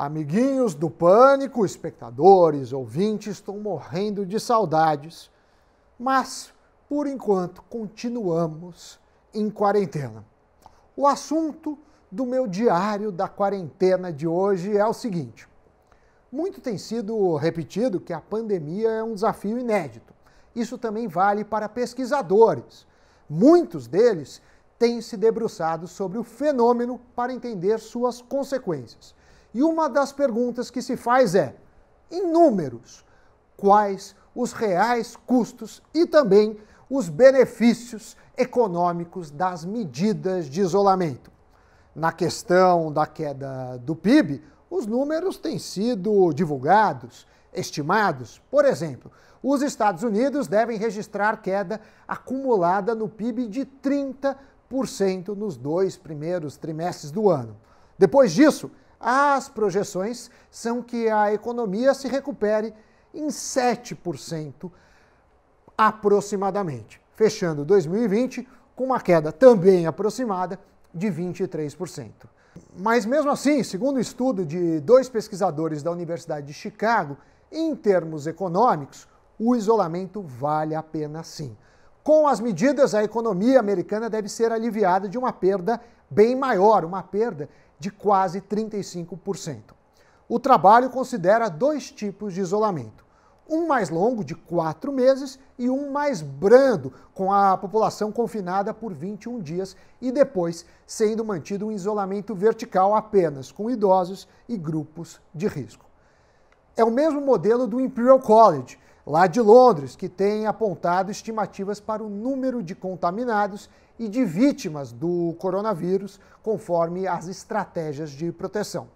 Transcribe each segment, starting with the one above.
Amiguinhos do Pânico, espectadores, ouvintes, estão morrendo de saudades, mas, por enquanto, continuamos em quarentena. O assunto do meu diário da quarentena de hoje é o seguinte: muito tem sido repetido que a pandemia é um desafio inédito. Isso também vale para pesquisadores. Muitos deles têm se debruçado sobre o fenômeno para entender suas consequências. E uma das perguntas que se faz é: em números, quais os reais custos e também os benefícios econômicos das medidas de isolamento? Na questão da queda do PIB, os números têm sido divulgados, estimados. Por exemplo, os Estados Unidos devem registrar queda acumulada no PIB de 30% nos dois primeiros trimestres do ano. Depois disso, as projeções são que a economia se recupere em 7% aproximadamente, fechando 2020 com uma queda também aproximada de 23%. Mas mesmo assim, segundo um estudo de dois pesquisadores da Universidade de Chicago, em termos econômicos, o isolamento vale a pena sim. Com as medidas, a economia americana deve ser aliviada de uma perda bem maior, uma perda de quase 35%. O trabalho considera dois tipos de isolamento: um mais longo, de quatro meses, e um mais brando, com a população confinada por 21 dias e depois sendo mantido um isolamento vertical apenas com idosos e grupos de risco. É o mesmo modelo do Imperial College, lá de Londres, que tem apontado estimativas para o número de contaminados e de vítimas do coronavírus, conforme as estratégias de proteção.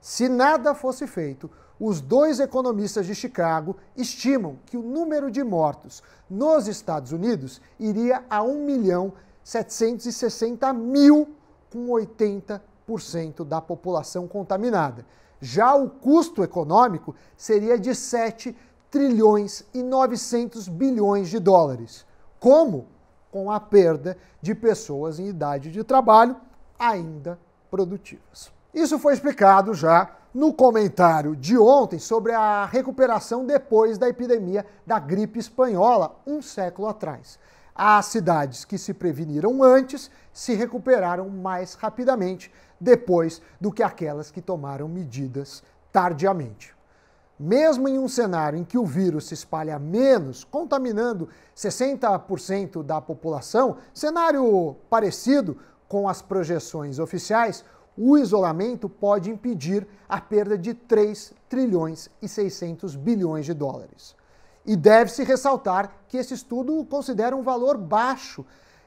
Se nada fosse feito, os dois economistas de Chicago estimam que o número de mortos nos Estados Unidos iria a 1 milhão 760 mil, com 80% da população contaminada. Já o custo econômico seria de 7 bilhões trilhões e 900 bilhões de dólares. Como? Com a perda de pessoas em idade de trabalho ainda produtivas. Isso foi explicado já no comentário de ontem sobre a recuperação depois da epidemia da gripe espanhola, um século atrás. As cidades que se preveniram antes se recuperaram mais rapidamente depois do que aquelas que tomaram medidas tardiamente mesmo em um cenário em que o vírus se espalha menos, contaminando 60% da população, cenário parecido com as projeções oficiais, o isolamento pode impedir a perda de 3 trilhões e 600 bilhões de dólares. E deve-se ressaltar que esse estudo considera um valor baixo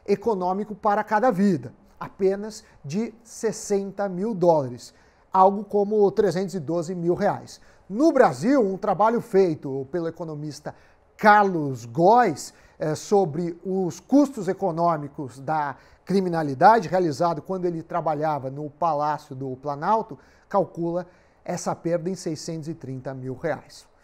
econômico para cada vida, apenas de 60 mil dólares, algo como 312 mil reais. No Brasil, um trabalho feito pelo economista Carlos Góes é, sobre os custos econômicos da criminalidade, realizado quando ele trabalhava no Palácio do Planalto, calcula essa perda em 630 mil reais.